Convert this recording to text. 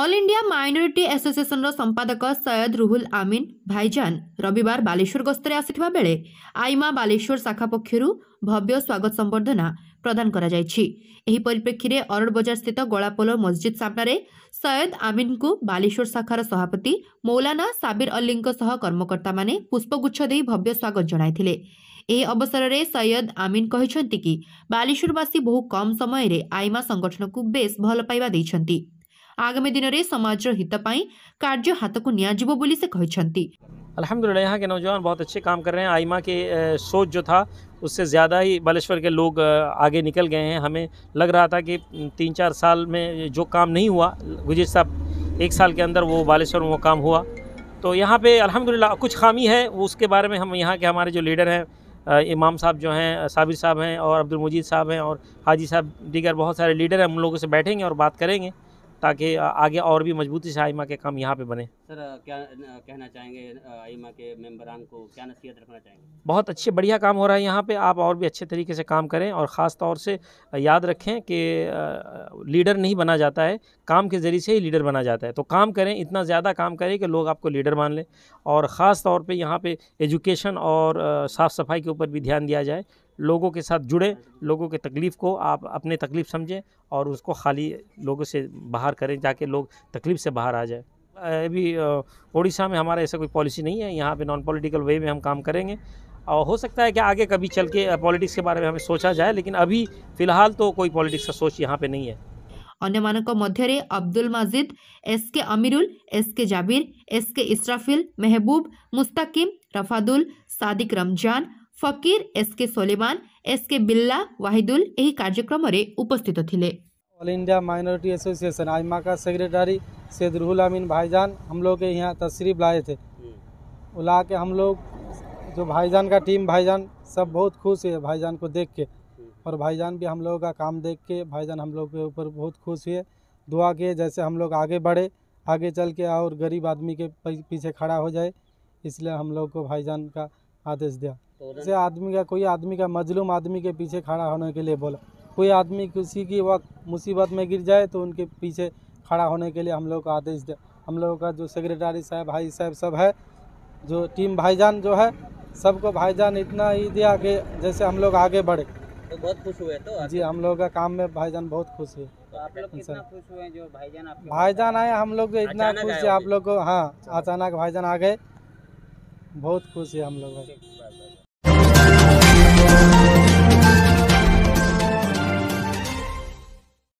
All India minority ଆସୋସିଏସନ୍ର ସମ୍ପାଦକ ସୟଦ ରୁହୁଲ ଆମିନ ଭାଇଜାନ ରବିବାର ବାଲେଶ୍ୱର ଗସ୍ତରେ ଆସିଥିବା ବେଳେ ଆଇମା ବାଲେଶ୍ୱର ଶାଖା ପକ୍ଷରୁ ଭବ୍ୟ ସ୍ୱାଗତ ସମ୍ବର୍ଦ୍ଧନା ପ୍ରଦାନ କରାଯାଇଛି ଏହି ପରିପ୍ରେକ୍ଷୀରେ ଅରଡ଼ବଜାରସ୍ଥିତ ଗୋଳାପୋଲ ମସ୍ଜିଦ୍ ସାମ୍ନାରେ ସୟଦ ଆମିନଙ୍କୁ ବାଲେଶ୍ୱର ଶାଖାର ସଭାପତି ମୌଲାନା ସାବିର ଅଲ୍ଲୀଙ୍କ ସହ କର୍ମକର୍ତ୍ତାମାନେ ପୁଷ୍ପଗୁଚ୍ଛ ଦେଇ ଭବ୍ୟ ସ୍ୱାଗତ ଜଣାଇଥିଲେ ଏହି ଅବସରରେ ସୟଦ ଆମିନ କହିଛନ୍ତି କି ବାଲେଶ୍ୱରବାସୀ ବହୁ କମ୍ ସମୟରେ ଆଇମା ସଂଗଠନକୁ ବେଶ୍ ଭଲ ପାଇବା ଦେଇଛନ୍ତି आगामी दिन में समाज ପାଇଁ कार्य हाथ को ବୋଲି अलहमदिल्ला यहाँ के नौजवान बहुत अच्छे काम कर रहे हैं आईमा के सोच जो था उससे ज़्यादा ही बालेश्वर के लोग आगे निकल गए हैं हमें लग रहा था कि तीन चार साल में जो काम नहीं हुआ गुजर साहब एक साल के अंदर वो बालेश्वर में वो काम हुआ तो यहाँ पे अल्हम्दुलिल्लाह कुछ खामी है वो उसके बारे में हम यहाँ के हमारे जो लीडर हैं इमाम साहब जो हैं साबिर साहब हैं और अब्दुल मजीद साहब हैं और हाजी साहब दीगर बहुत सारे लीडर हैं हम लोगों से बैठेंगे और बात करेंगे ताकि आगे और भी मजबूती से आईमा के काम यहाँ पर बने सर क्या कहना चाहेंगे आईमा के मेम्बरान को क्या नसीहत रखना चाहेंगे बहुत अच्छे बढ़िया काम हो रहा है यहाँ पे आप और भी अच्छे तरीके से काम करें और ख़ास तौर से याद रखें कि लीडर नहीं बना जाता है काम के ज़रिए से ही लीडर बना जाता है तो काम करें इतना ज़्यादा काम करें कि लोग आपको लीडर मान लें और ख़ास तौर पर यहाँ पर एजुकेशन और साफ़ सफाई के ऊपर भी ध्यान दिया जाए लोगों के साथ जुड़े लोगों के तकलीफ़ को आप अपने तकलीफ़ समझें और उसको खाली लोगों से बाहर करें ताकि लोग तकलीफ़ से बाहर आ जाए अभी ओडिशा में हमारा ऐसा कोई पॉलिसी नहीं है यहाँ पे नॉन पॉलिटिकल वे में हम काम करेंगे और हो सकता है कि आगे कभी चल के पॉलिटिक्स के बारे में हमें सोचा जाए लेकिन अभी फिलहाल तो कोई पॉलिटिक्स का सोच यहाँ पे नहीं है अन्य मानक मध्य अब्दुल मजिद एस के अमीरुल एस के जाबिर एस के इसराफिल महबूब मुस्तकिम रफादुल सादिक रमजान फकीर एस के सोलेमान एस के बिल्ला वाहिदुल यही कार्यक्रम उपस्थित थे ऑल इंडिया माइनॉरिटी एसोसिएशन आजमा का सेक्रेटरी सैद रूहुल अमीन भाईजान हम लोग के यहाँ तशरीफ लाए थे हम्म। बुला के हम लोग जो भाईजान का टीम भाईजान सब बहुत खुश हुए भाईजान को देख के हम्म। और भाईजान भी हम लोगों का काम देख के भाईजान हम लोग के ऊपर बहुत खुश हुए दुआ किए जैसे हम लोग आगे बढ़े आगे चल के और गरीब आदमी के पीछे खड़ा हो जाए इसलिए हम लोग को भाईजान का आदेश दिया तो जैसे आदमी का कोई आदमी का मजलूम आदमी के पीछे खड़ा होने के लिए बोला कोई आदमी किसी की वक्त मुसीबत में गिर जाए तो उनके पीछे खड़ा होने के लिए हम लोग का आदेश दे हम लोगों का जो सेक्रेटरी साहब भाई साहब सब है जो टीम भाईजान जो है सबको भाईजान इतना ही दिया कि जैसे हम लोग आगे बढ़े तो बहुत खुश हुए तो जी हम लोगों का काम में भाईजान बहुत खुश है हुए तो भाईजान भाईजान आए हम लोग इतना खुश है आप लोग को हाँ अचानक भाईजान आ गए बहुत खुश है हम लोग